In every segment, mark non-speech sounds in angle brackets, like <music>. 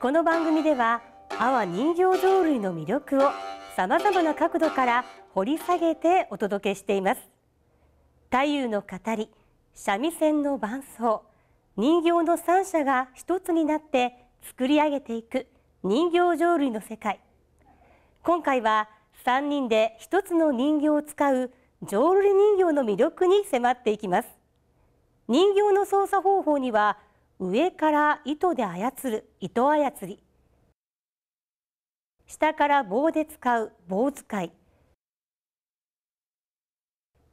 この番組では阿波人形浄瑠璃の魅力をさまざまな角度から掘り下げてお届けしています太夫の語り三味線の伴奏人形の三者が一つになって作り上げていく人形浄瑠璃の世界今回は三人で一つの人形を使う浄瑠璃人形の魅力に迫っていきます人形の操作方法には上から糸で操る糸操り下から棒で使う棒使い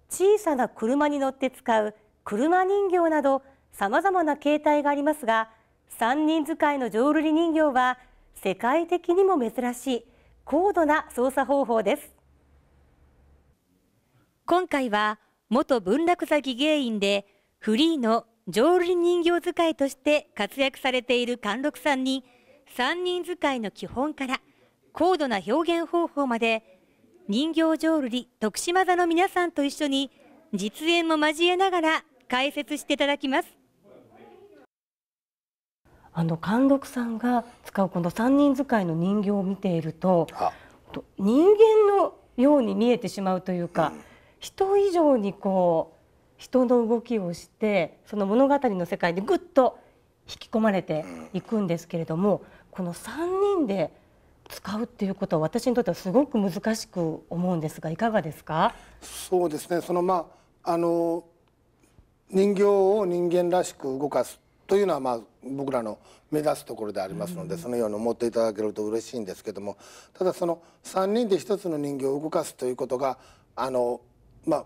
小さな車に乗って使う車人形などさまざまな形態がありますが三人使いの浄瑠璃人形は世界的にも珍しい高度な操作方法です今回は元文楽座技芸員でフリーの浄瑠璃人形使いとして活躍されている貫禄さんに三人使いの基本から高度な表現方法まで人形浄瑠璃徳島座の皆さんと一緒に実演も交えながら解説していただきます。あの貫禄さんが使うこの三人使いの人形を見ていると人間のように見えてしまうというか、人以上にこう人の動きをしてその物語の世界にぐっと引き込まれていくんですけれどもこの3人で使うっていうことは私にとってはすごく難しく思うんですがいかがですかそうですねそのまああの人形を人間らしく動かすというのはまあ僕らの目指すところでありますので、うん、そのように思っていただけると嬉しいんですけどもただその3人で1つの人形を動かすということがあのまあ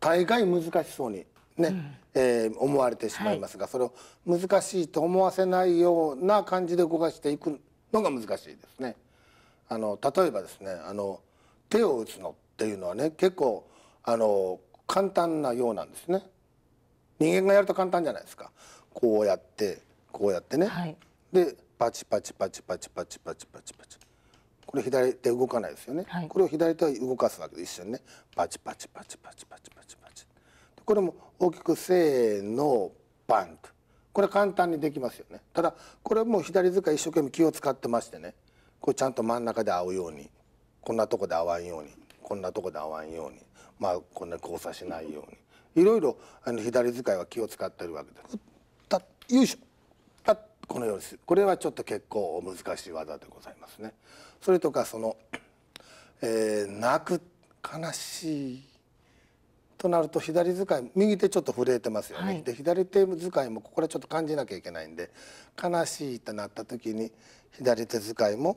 大概難しそうにね、うん、えー、思われてしまいますが、はい、それを難しいと思わせないような感じで動かしていくのが難しいですね。あの例えばですねあの手を打つのっていうのはね結構あの簡単なようなんですね。人間がやると簡単じゃないですか。こうやってこうやってね。はい、でパチパチパチパチパチパチパチパチ。これ左手動かないですよね、はい、これを左手動かすわけで一緒にねパチパチパチパチパチパチパチこれも大きくせーのバンとこれ簡単にできますよねただこれも左使い一生懸命気を使ってましてねこれちゃんと真ん中で合うようにこんなとこで合わんようにこんなとこで合わんようにまあこんな交差しないようにいろいろあの左使いは気を使ってるわけです。たよいしょこのようにするこれはちょっと結構難しい技でございますね。それとかその、えー、泣く悲しいとなると左使い右手ちょっと震えてますよね。はい、で左手使いもこれちょっと感じなきゃいけないんで悲しいってなった時に左手使いも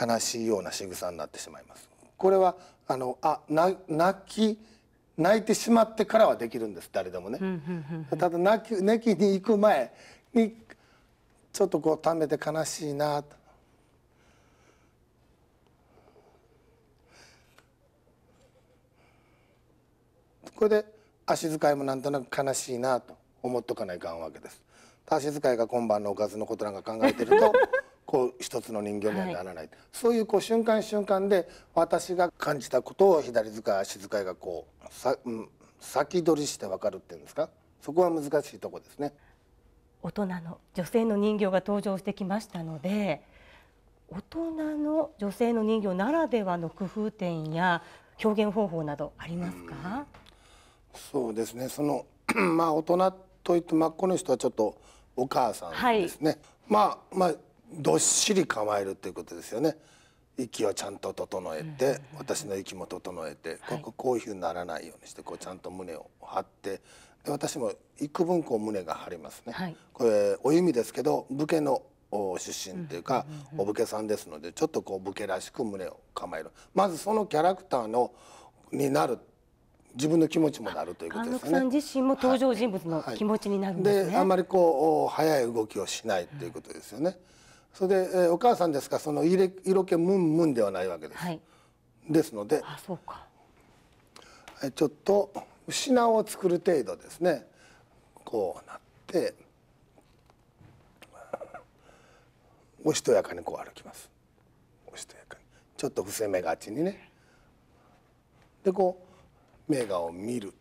悲しいような仕草になってしまいます。これはあのあ泣き泣いてしまってからはできるんです誰でもね。ただ泣き泣きに行く前にちょっとこうためて悲しいなと。これで足遣いもなんとなく悲しいなと思っとかないかんわけです。足遣いが今晩のおかずのことなんか考えてると <laughs> こう一つの人形にならない、はい、そういうこう瞬間瞬間で私が感じたことを左遣い足遣いがこうさ、うん、先取りして分かるっていうんですかそこは難しいとこですね。大人の女性の人形が登場してきましたので大人の女性の人形ならではの工夫点や表現方法などありますか、うん、そうですねその <clears throat> まあ大人といってまあこの人はちょっとお母さんですね、はい、まあまあどっしり構えるということですよね息をちゃんと整えて、私の息も整えて、こここういうふうにならないようにしてこうちゃんと胸を張って私も幾分こう胸が張りますね、はい、これお弓ですけど武家の出身っていうか、お武家さんですのでちょっとこう武家らしく胸を構えるまずそのキャラクターのになる自分の気持ちもなるということですね。さん自身も登場人物の気持ちになるんです、ねはいはい、であんまりこう早い動きをしないということですよね。それで、えー、お母さんですかその色気ムンムンではないわけです。はい、ですので、あそうか。えちょっと品を作る程度ですねこうなっておしとやかにこう歩きますおしとやかにちょっと伏せ目がちにねでこう名画を見る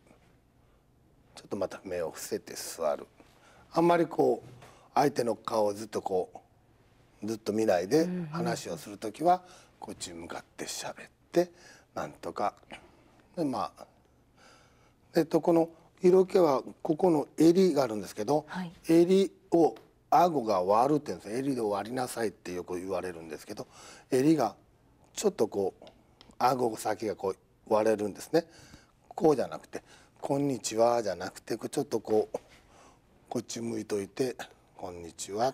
ちょっとまた目を伏せて座るあんまりこう相手の顔をずっとこうずっと見ないで話をする時はこっちに向かって喋ってなんとかでまあえっと、この色気はここの襟があるんですけど、はい、襟を顎が割るって言うんです襟で割りなさいってよく言われるんですけど襟がちょっとこう顎先がこう割れるんですねこうじゃなくて「こんにちは」じゃなくてちょっとこうこっち向いといて「こんにちは」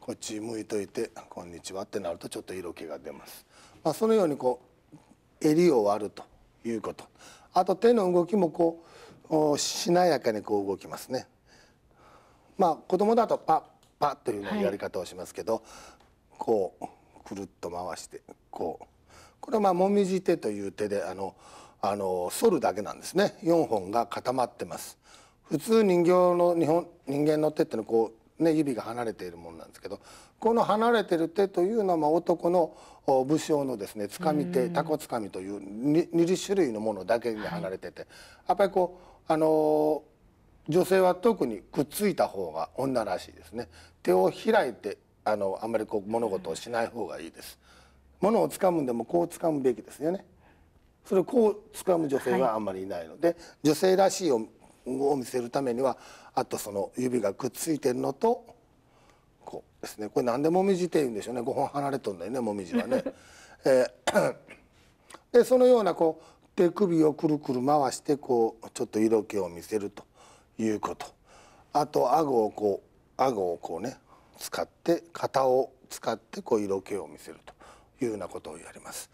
こっち向いといて「こんにちは」ってなるとちょっと色気が出ます。まあ、そのようにこう襟を割るということあと手の動きもこうしなやかにこう動きますね。まあ子供だとパッパッというやり方をしますけど、はい、こうくるっと回してこうこれはまあもみじ手という手であのあの反るだけなんですね4本が固まってます。普通人形の日本人間の手ってのこうね、指が離れているものなんですけどこの離れてる手というのはま男の武将のですねつかみ手タコつかみという 2, 2種類のものだけに離れてて、はい、やっぱりこうあの女性は特にくっついた方が女らしいですね手を開いてあのあんまりこう物事をしない方がいいです。物を掴むんでもこう掴むべきですよね。それをこう掴む女性はあんまりいないので、はい、女性らしいを見せるためにはあとその指がくっついてるのとこうですねこれ何でもみじっていうんでしょうね5本離れとんだよねもみじはね。<laughs> えー、<coughs> でそのようなこう手首をくるくる回してこうちょっと色気を見せるということあと顎をこう顎をこうね使って型を使ってこう色気を見せるというようなことをやります。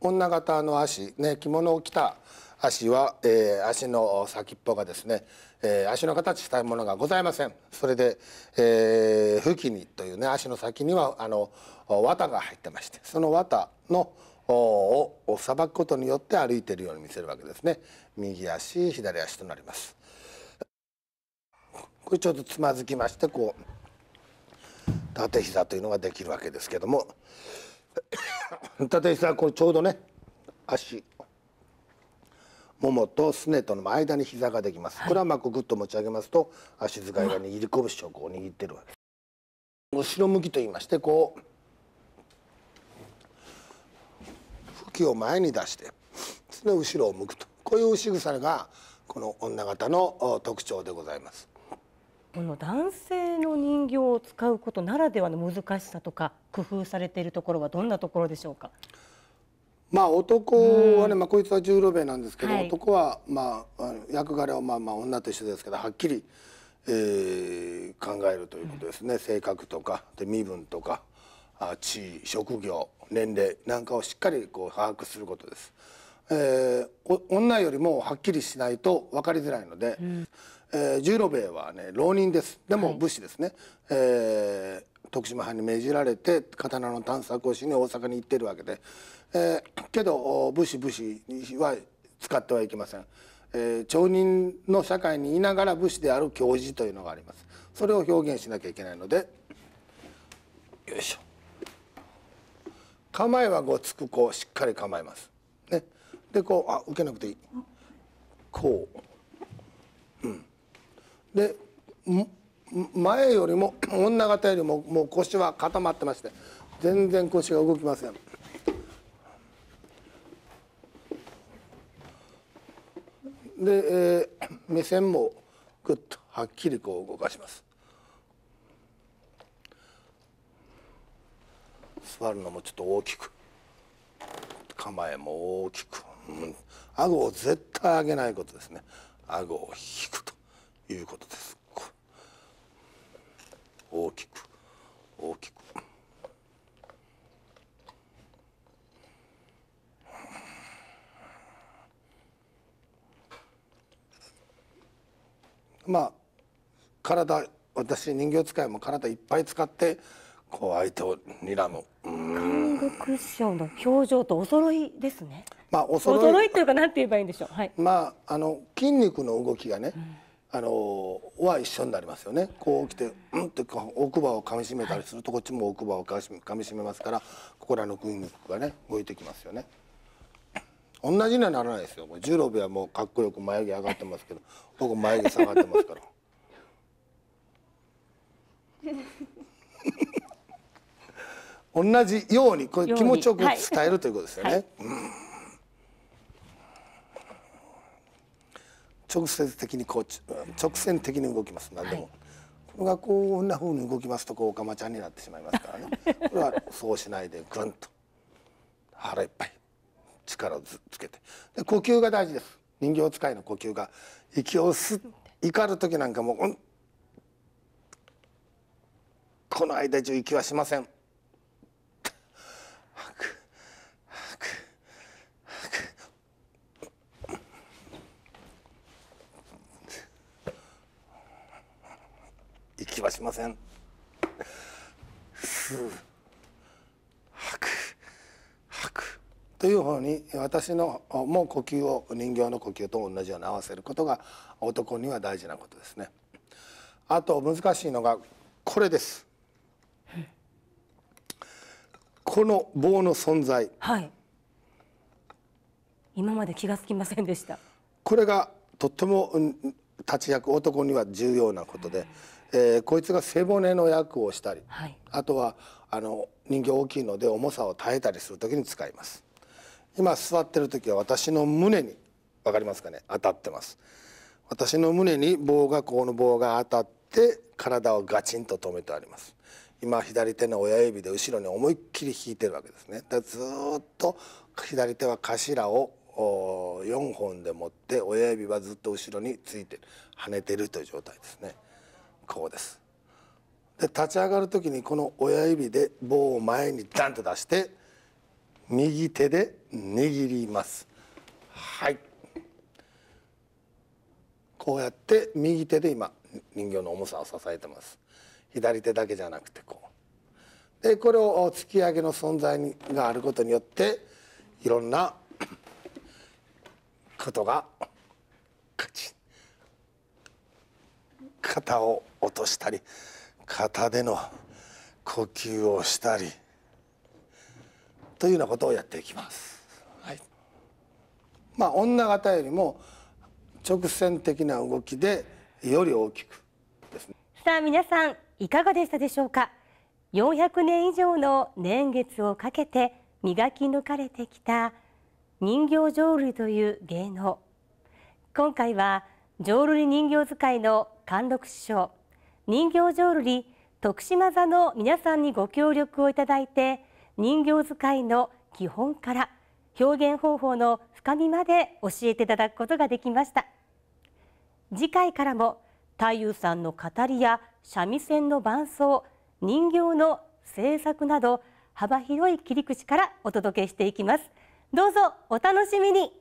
女方の足ね着物を着た足は、えー、足の先っぽがですね、えー、足の形したものがございませんそれで、えー、吹きにというね足の先にはあの綿が入ってましてその綿のをさばくことによって歩いているように見せるわけですね右足左足となりますこれちょっとつまずきましてこう縦膝というのができるわけですけども <coughs> 縦膝これちょうどね足ももとすねとの間に膝ができます、はい、これはまくぐっと持ち上げますと足使いが握り拳をこう握ってるわけ後ろ向きと言いましてこう吹きを前に出してすね後ろを向くとこういう仕草がこの女方の特徴でございますこの男性の人形を使うことならではの難しさとか工夫されているところはどんなところでしょうかまあ男はね、まあ、こいつは十郎兵衛なんですけど、はい、男は、まあ、役柄はまあまあ女と一緒ですけどはっきり、えー、考えるということですね、うん、性格とかで身分とかあ地位職業年齢なんかをしっかりこう把握することです。えー、女よりもはっきりしないと分かりづらいので、うん、えー、十路米はね浪人ですでも武士ですね、はい、えー、徳島藩に命じられて刀の探索をしに大阪に行ってるわけでえー、けど武士武士は使ってはいけません、えー、町人の社会にいながら武士である教授というのがありますそれを表現しなきゃいけないのでよいしょ構えはごつくこうしっかり構えますねでこうあ受けなくていいこううんで前よりも女方よりももう腰は固まってまして全然腰が動きませんで、えー、目線もぐっとはっきりこう動かします座るのもちょっと大きく構えも大きく、うん、顎を絶対上げないことですね顎を引くということです大きく大きく。まあ体私人形使いも体いっぱい使ってこう相手を睨む。ングクッションの表情とお揃いですね。まあお揃い。お揃いというかなんて言えばいいんでしょう。はい。まああの筋肉の動きがね、うん、あのは一緒になりますよね。こうきてうんって奥歯を噛み締めたりすると、はい、こっちも奥歯を噛み締めますから、ここらの筋肉がね動いてきますよね。同じにはならないですよ十六部はもうかっこよく眉毛上がってますけど <laughs> 僕眉毛下がってますから同じようにこれ気持ちよく伝えるということですよね、はいはい、直接的にこう直線的に動きます何でも、はい、これがこんなふうに動きますとこうおかまちゃんになってしまいますからねこれはそうしないでぐんと腹いっぱい力をつつけてで呼吸が大事です人形使いの呼吸が息を吸怒る時なんかもう、この間中息はしませんくくく息はしません。というふうに私のも呼吸を人形の呼吸と同じように合わせることが男には大事なことですね。あと難しいのがこれです。この棒の存在。はい。今まで気がつきませんでした。これがとっても立ち役男には重要なことで、えー、こいつが背骨の役をしたり、はい、あとはあの人形大きいので重さを耐えたりするときに使います。今座ってる時は私の胸に分かりますかね当たってます私の胸に棒がこの棒が当たって体をガチンと止めてあります今左手の親指で後ろに思いっきり引いてるわけですねだずっと左手は頭を4本で持って親指はずっと後ろについてる跳ねてるという状態ですねこうですで立ち上がる時にこの親指で棒を前にダンと出して右手で握りますはいこうやって右手で今人形の重さを支えてます左手だけじゃなくてこうでこれを突き上げの存在にがあることによっていろんな <coughs> ことがカチ肩を落としたり肩での呼吸をしたり。というようなことをやっていきます。はい、まあ女型よりも直線的な動きでより大きくですね。さあ皆さんいかがでしたでしょうか。400年以上の年月をかけて磨き抜かれてきた人形浄瑠璃という芸能。今回は浄瑠璃人形使いの貫禄師匠人形浄瑠璃徳島座の皆さんにご協力をいただいて人形使いの基本から表現方法の深みまで教えていただくことができました次回からも太夫さんの語りや三味線の伴奏人形の制作など幅広い切り口からお届けしていきますどうぞお楽しみに